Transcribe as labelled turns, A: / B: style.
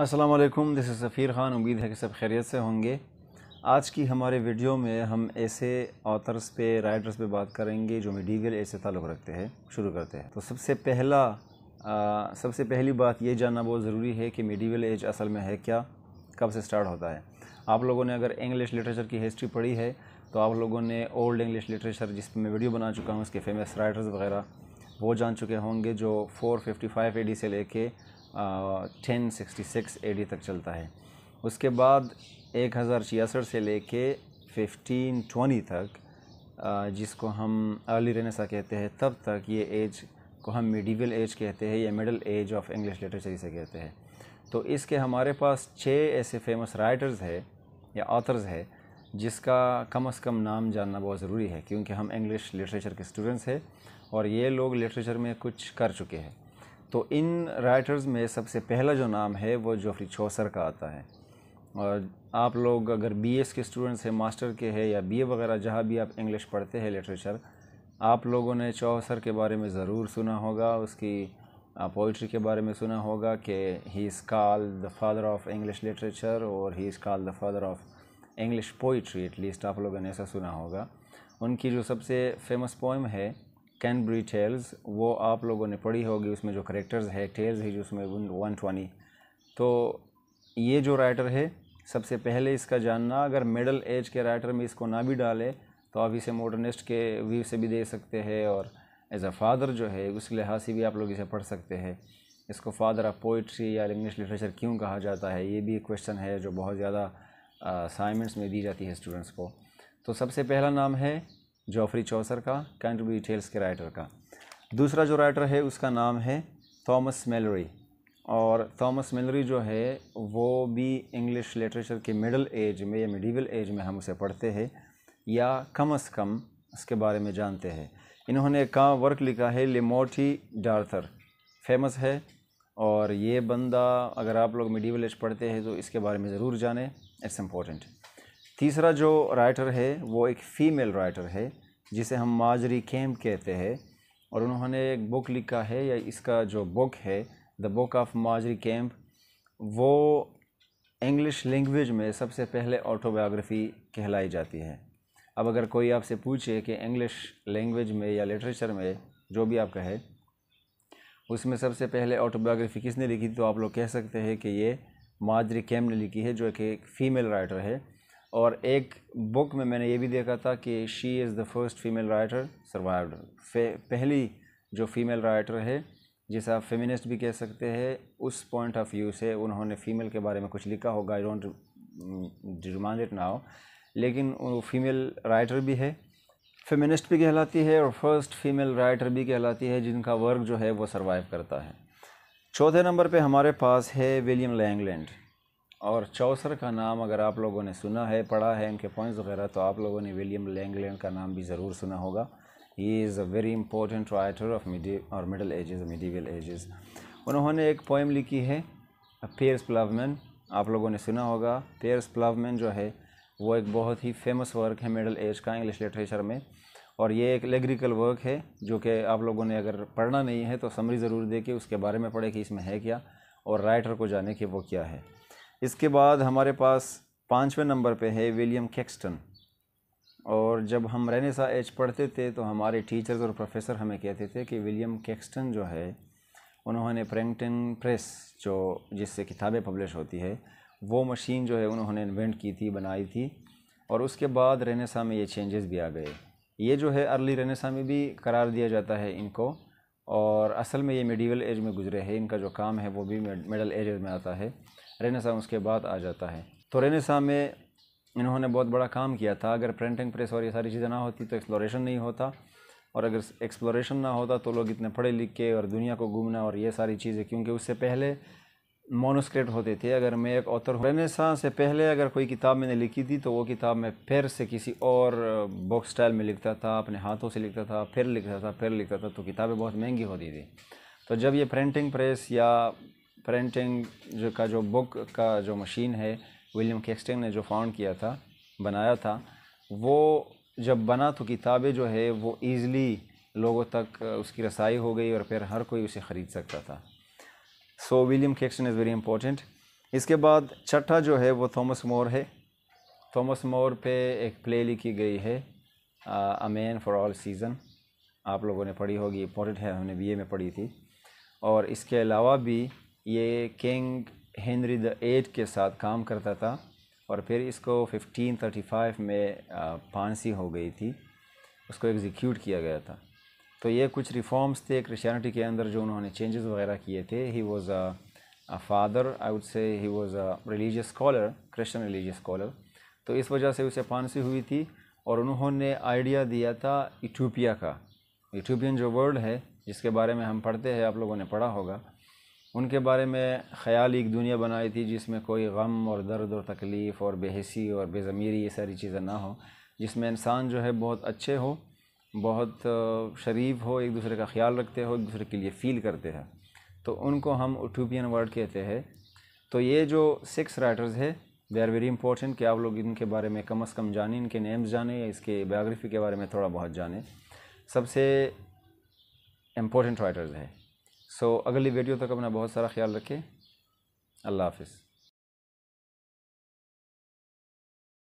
A: अस्सलाम वालेकुम this is सफ़ीर Khan उम्मीद है कि सब खैरियत से होंगे आज की हमारे वीडियो में हम ऐसे ऑथर्स पे राइटर्स पे बात करेंगे जो मेडिकल एज से ताल्लुक़ रखते हैं शुरू करते हैं तो सबसे पहला आ, सबसे पहली बात ये जानना बहुत ज़रूरी है कि मेडिकल एज असल में है क्या कब से स्टार्ट होता है आप लोगों ने अगर इंग्लिश लिटरेचर की हिस्ट्री पढ़ी है तो आप लोगों ने ओल्ड इंग्लिश लिटरेचर जिस पर मैं वीडियो बना चुका हूँ उसके फेमस राइटर्स वगैरह वो जान चुके होंगे जो 455 डी से लेके ten sixty six A D तक चलता है उसके बाद एक हज़ार छियासठ से ले कर फिफ्टीन ट्वेंटी तक जिसको हम अर्ली रेनेसा कहते हैं तब तक ये एज को हम मिडिवल एज कहते हैं या middle age of English literature इसे कहते हैं तो इसके हमारे पास छः ऐसे फेमस राइटर्स है या ऑथर्स है जिसका कम अज़ कम नाम जानना बहुत ज़रूरी है क्योंकि हम इंग्लिश लिटरेचर के स्टूडेंट्स हैं और ये लोग लिटरेचर में कुछ कर चुके हैं तो इन राइटर्स में सबसे पहला जो नाम है वो जोफ्री चौसर का आता है और आप लोग अगर बीएस के स्टूडेंट्स हैं मास्टर के हैं या बीए वगैरह जहाँ भी आप इंग्लिश पढ़ते हैं लिटरेचर आप लोगों ने चौसर के बारे में ज़रूर सुना होगा उसकी पोइट्री के बारे में सुना होगा कि he is call the father of English literature और he is call the father of English poetry at least आप लोगों ने ऐसा सुना होगा उनकी जो सबसे फेमस पोइम है कैनब्री टेल्स वो आप लोगों ने पढ़ी होगी उसमें जो करेक्टर्स है टेल्स है उसमें वन ट्वेंटी तो ये जो राइटर है सबसे पहले इसका जानना अगर मिडल एज के राइटर में इसको ना भी डाले तो आप इसे मॉडर्निस्ट के व्यू से भी दे सकते हैं और एज अ फादर जो है उस लिहाज से भी आप लोग इसे पढ़ सकते हैं इसको फादर ऑफ पोइट्री या इंग्लिश लिटरेचर क्यों कहा जाता है ये भी एक क्वेश्चन है जो बहुत ज़्यादा असाइनमेंट्स में दी जाती है स्टूडेंट्स को तो सबसे पहला नाम है जॉफरी चौसर का कैंटरबरी टेल्स डिटेल्स के राइटर का दूसरा जो राइटर है उसका नाम है थॉमस मेलरी और थॉमस मेलरी जो है वो भी इंग्लिश लिटरेचर के मिडल एज में या मिडिवल एज में हम उसे पढ़ते हैं या कम अज़ कम उसके बारे में जानते हैं इन्होंने का वर्क लिखा है लिमोटी डार्थर फेमस है और ये बंदा अगर आप लोग मिडिवल एज पढ़ते हैं तो इसके बारे में ज़रूर जानें इट्स इम्पोर्टेंट तीसरा जो राइटर है वो एक फ़ीमेल राइटर है जिसे हम माजरी केम कहते हैं और उन्होंने एक बुक लिखा है या इसका जो बुक है the book of Margery Kempe वो इंग्लिश लैंग्वेज में सबसे पहले ऑटोबायोग्राफ़ी कहलाई जाती है अब अगर कोई आपसे पूछे कि इंग्लिश लैंग्वेज में या लिटरेचर में जो भी आपका है उसमें सबसे पहले ऑटोबायोग्राफ़ी किसने लिखी तो आप लोग कह सकते हैं कि ये माजरी कैम ने लिखी है जो कि एक फ़ीमेल राइटर है और एक बुक में मैंने ये भी देखा था कि she is the first female writer survived पहली जो फीमेल राइटर है जिसे आप फेमिनिस्ट भी कह सकते हैं उस पॉइंट ऑफ व्यू से उन्होंने फीमेल के बारे में कुछ लिखा होगा I don't demand it now लेकिन वो फीमेल राइटर भी है फेमिनिस्ट भी कहलाती है और फर्स्ट फीमेल राइटर भी कहलाती है जिनका वर्क जो है वो सर्वाइव करता है चौथे नंबर पे हमारे पास है विलियम लैंगलैंड और चौसर का नाम अगर आप लोगों ने सुना है पढ़ा है इनके पॉइंट्स वगैरह तो आप लोगों ने विलियम लैंगलैंड का नाम भी ज़रूर सुना होगा he is a very important writer of mid और मिडल एजेस मिडीवल एजेस उन्होंने एक पोइम लिखी है पेयर्स प्लावमैन आप लोगों ने सुना होगा पेयर्स प्लावमैन जो है वो एक बहुत ही फेमस वर्क है मिडल एज का इंग्लिश लिटरेचर में और ये एक लेग्रिकल वर्क है जो कि आप लोगों ने अगर पढ़ना नहीं है तो समरी ज़रूर दे के उसके बारे में पढ़े कि इसमें है क्या और राइटर को जाने कि वो क्या है इसके बाद हमारे पास पाँचवें नंबर पे है विलियम कैक्सटन और जब हम रेनेसा एज पढ़ते थे तो हमारे टीचर्स और प्रोफेसर हमें कहते थे कि विलियम कैक्सटन जो है उन्होंने प्रेंगटन प्रेस जो जिससे किताबें पब्लिश होती है वो मशीन जो है उन्होंने इन्वेंट की थी बनाई थी और उसके बाद रेनेसा में ये चेंजेस भी आ गए ये जो है अर्ली रेनेसा में भी करार दिया जाता है इनको और असल में ये मिडिवल एज में गुजरे हैं इनका जो काम है वो भी मिडल एज में आता है रेनेसा उसके बाद आ जाता है तो रेनेसा में इन्होंने बहुत बड़ा काम किया था अगर प्रिंटिंग प्रेस और ये सारी चीज़ें ना होती तो एक्सप्लोरेशन नहीं होता और अगर एक्सप्लोरेशन ना होता तो लोग इतने पढ़े लिख के और दुनिया को घूमना और ये सारी चीज़ें क्योंकि उससे पहले मोनोस्क्रिप्ट होते थे अगर मैं एक ऑथर हूँ रेनेसा से पहले अगर कोई किताब मैंने लिखी थी तो वो किताब मैं फिर से किसी और बॉक्स स्टाइल में लिखता था अपने हाथों से लिखता था फिर लिखता था फिर लिखता था तो किताबें बहुत महंगी होती थी तो जब ये प्रिंटिंग प्रेस या प्रिंटिंग जो का जो बुक का जो मशीन है विलियम केक्सटिंग ने जो फाउंड किया था बनाया था वो जब बना तो किताबें जो है वो ईज़िली लोगों तक उसकी रसाई हो गई और फिर हर कोई उसे ख़रीद सकता था so William Caxton is very important इसके बाद छठा जो है वो थॉमस मोर है थॉमस मोर पे एक प्ले लिखी गई है a man for all season आप लोगों ने पढ़ी होगी इम्पोर्टेंट है हमने बीए में पढ़ी थी और इसके अलावा भी ये किंग हेनरी द एट के साथ काम करता था और फिर इसको 1535 में फांसी हो गई थी उसको एग्जीक्यूट किया गया था तो ये कुछ रिफॉर्म्स थे क्रिश्चियनिटी के अंदर जो उन्होंने चेंजेस वगैरह किए थे he was a father I would say he was a religious scholar Christian religious scholar तो इस वजह से उसे फांसी हुई थी और उन्होंने आइडिया दिया था इथोपिया का इथोपियन जो वर्ल्ड है जिसके बारे में हम पढ़ते हैं आप लोगों ने पढ़ा होगा उनके बारे में ख्याल एक दुनिया बनाई थी जिसमें कोई गम और दर्द और तकलीफ़ और बेहसी और बेज़मीरी ये सारी चीज़ें ना हो जिसमें इंसान जो है बहुत अच्छे हो बहुत शरीफ हो एक दूसरे का ख्याल रखते हो एक दूसरे के लिए फ़ील करते हैं तो उनको हम उटूपियन वर्ड कहते हैं तो ये जो सिक्स राइटर्स है दे आर वेरी इंपॉर्टेंट कि आप लोग इनके बारे में कम अज़ कम जाने इनके नेम्स जाने या इसके बायोग्राफी के बारे में थोड़ा बहुत जाने सबसे इम्पोर्टेंट राइटर्स है सो so, अगली वीडियो तक अपना बहुत सारा ख्याल रखें अल्लाह हाफिज़